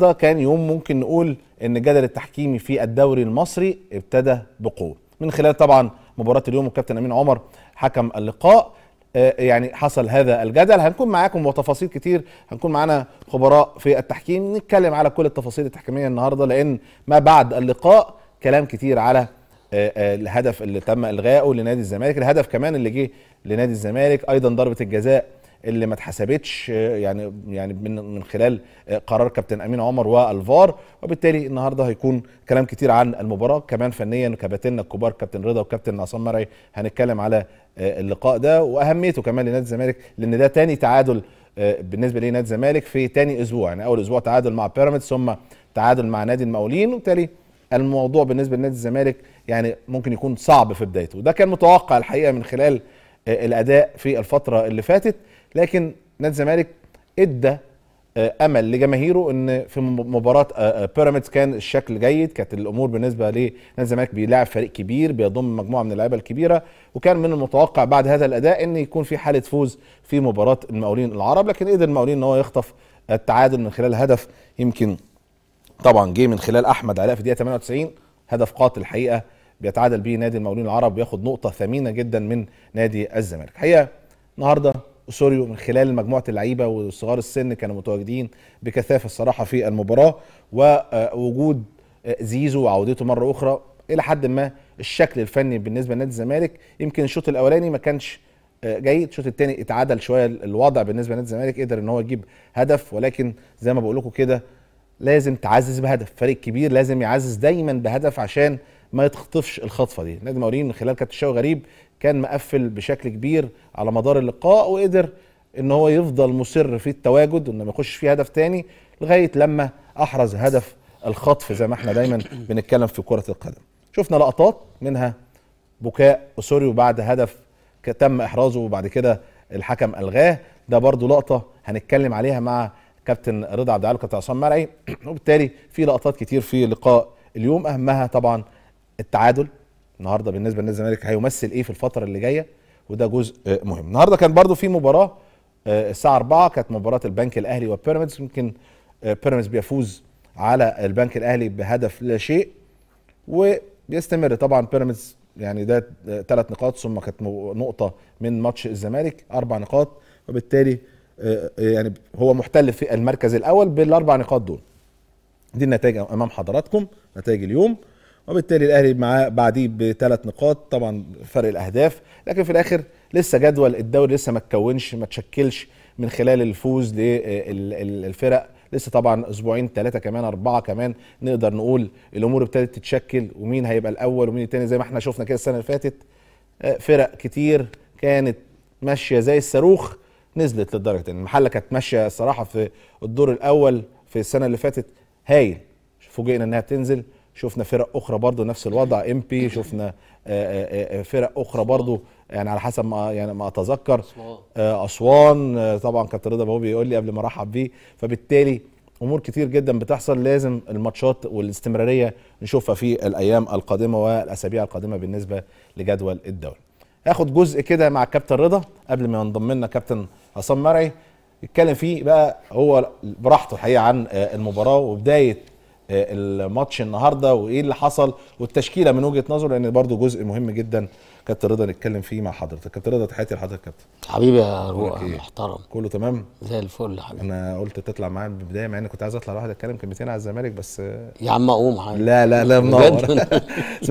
النهارده كان يوم ممكن نقول ان الجدل التحكيمي في الدوري المصري ابتدى بقوه من خلال طبعا مباراه اليوم والكابتن امين عمر حكم اللقاء آه، يعني حصل هذا الجدل هنكون معاكم وتفاصيل كتير هنكون معانا خبراء في التحكيم نتكلم على كل التفاصيل التحكيميه النهارده لان ما بعد اللقاء كلام كتير على آه، آه، الهدف اللي تم الغائه لنادي الزمالك الهدف كمان اللي جه لنادي الزمالك ايضا ضربه الجزاء اللي ما اتحسبتش يعني يعني من من خلال قرار كابتن امين عمر والفار وبالتالي النهارده هيكون كلام كتير عن المباراه كمان فنيا كباتننا الكبار كابتن رضا وكابتن عصام مرعي هنتكلم على آه، اللقاء ده واهميته كمان لنادي الزمالك لان ده تاني تعادل آه، بالنسبه لنادي الزمالك في تاني اسبوع يعني اول اسبوع تعادل مع بيراميدز ثم تعادل مع نادي المقاولين وبالتالي الموضوع بالنسبه لنادي الزمالك يعني ممكن يكون صعب في بدايته وده كان متوقع الحقيقه من خلال آه، الاداء في الفتره اللي فاتت لكن نادي الزمالك ادى آه، امل لجماهيره ان في مباراه آه، بيراميدز كان الشكل جيد كانت الامور بالنسبه لنادي الزمالك بيلاعب فريق كبير بيضم مجموعه من اللعيبه الكبيره وكان من المتوقع بعد هذا الاداء ان يكون في حاله فوز في مباراه المقاولين العرب لكن قدر المقاولين ان هو يخطف التعادل من خلال هدف يمكن طبعا جه من خلال احمد علاء في الدقيقه 98 هدف قاتل الحقيقه بيتعادل بيه نادي المقاولين العرب وياخد نقطه ثمينه جدا من نادي الزمالك الحقيقه النهارده اسوريو من خلال مجموعه اللعيبه وصغار السن كانوا متواجدين بكثافه الصراحه في المباراه ووجود زيزو وعودته مره اخرى الى حد ما الشكل الفني بالنسبه لنادي الزمالك يمكن الشوط الاولاني ما كانش آه، جيد الشوط الثاني اتعادل شويه الوضع بالنسبه لنادي الزمالك قدر ان هو يجيب هدف ولكن زي ما بقول لكم كده لازم تعزز بهدف فريق كبير لازم يعزز دايما بهدف عشان ما يتخطفش الخطفه دي نادي المقاولين من خلال كابتن شوقي غريب كان مقفل بشكل كبير على مدار اللقاء وقدر ان هو يفضل مصر في التواجد وانه ما يخش فيه هدف تاني لغايه لما احرز هدف الخطف زي ما احنا دايما بنتكلم في كره القدم شفنا لقطات منها بكاء اسوري وبعد هدف تم احرازه وبعد كده الحكم الغاه ده برضو لقطه هنتكلم عليها مع كابتن رضا عبد العال وكابتن عصام مرعي وبالتالي في لقطات كتير في لقاء اليوم اهمها طبعا التعادل النهارده بالنسبه الزمالك هيمثل ايه في الفتره اللي جايه وده جزء مهم النهارده كان برضو في مباراه آه، الساعه 4 كانت مباراه البنك الاهلي وبيراميدز يمكن آه، بيراميدز بيفوز على البنك الاهلي بهدف لا شيء وبيستمر طبعا بيراميدز يعني ده ثلاث نقاط ثم كانت نقطه من ماتش الزمالك اربع نقاط وبالتالي آه، يعني هو محتل في المركز الاول بالاربع نقاط دول دي النتائج امام حضراتكم نتائج اليوم وبالتالي الاهلي معاه بعديه بثلاث نقاط طبعا فرق الاهداف لكن في الاخر لسه جدول الدوري لسه ما تكونش ما تشكلش من خلال الفوز للفرق لسه طبعا اسبوعين ثلاثه كمان اربعه كمان نقدر نقول الامور ابتدت تتشكل ومين هيبقى الاول ومين الثاني زي ما احنا شفنا كده السنه اللي فاتت آه، فرق كتير كانت ماشيه زي الصاروخ نزلت لدرجه ان المحله كانت ماشيه الصراحه في الدور الاول في السنه اللي فاتت هايل فوجئنا انها تنزل شفنا فرق اخرى برضه نفس الوضع ام بي شفنا آه، آه، آه، فرق اخرى برضه يعني على حسب ما يعني ما اتذكر اسوان طبعا كابتن رضا هو بيقول لي قبل ما ارحب بيه فبالتالي امور كتير جدا بتحصل لازم الماتشات والاستمراريه نشوفها في الايام القادمه والاسابيع القادمه بالنسبه لجدول الدوري هاخد جزء كده مع كابتن رضا قبل ما ينضم لنا كابتن عصام مرعي يتكلم فيه بقى هو براحته الحقيقه عن المباراه وبدايه الماتش النهارده وايه اللي حصل والتشكيله من وجهه نظره لان برضو جزء مهم جدا كابتن رضا نتكلم فيه مع حضرتك كابتن رضا تحياتي لحضرتك كابتن حبيبي يا رؤى إيه؟ محترم كله تمام زي الفل يا حبيبي انا قلت تطلع معايا من البدايه مع اني كنت عايز اطلع لوحدي اتكلم كلمتين على الزمالك بس يا عم اقوم حبيبي لا لا لا منور